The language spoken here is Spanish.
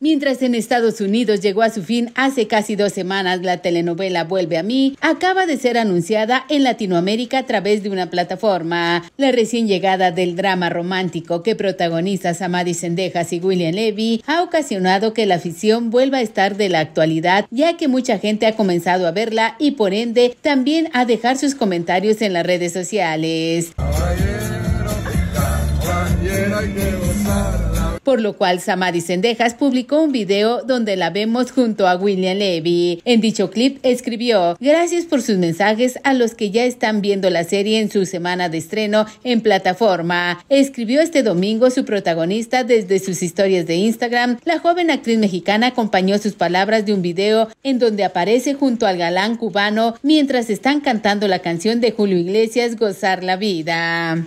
Mientras en Estados Unidos llegó a su fin hace casi dos semanas, la telenovela Vuelve a mí acaba de ser anunciada en Latinoamérica a través de una plataforma. La recién llegada del drama romántico que protagoniza Samadhi Sendejas y William Levy ha ocasionado que la afición vuelva a estar de la actualidad, ya que mucha gente ha comenzado a verla y por ende también a dejar sus comentarios en las redes sociales por lo cual Samari Sendejas publicó un video donde la vemos junto a William Levy. En dicho clip escribió, gracias por sus mensajes a los que ya están viendo la serie en su semana de estreno en plataforma. Escribió este domingo su protagonista desde sus historias de Instagram. La joven actriz mexicana acompañó sus palabras de un video en donde aparece junto al galán cubano mientras están cantando la canción de Julio Iglesias Gozar la vida.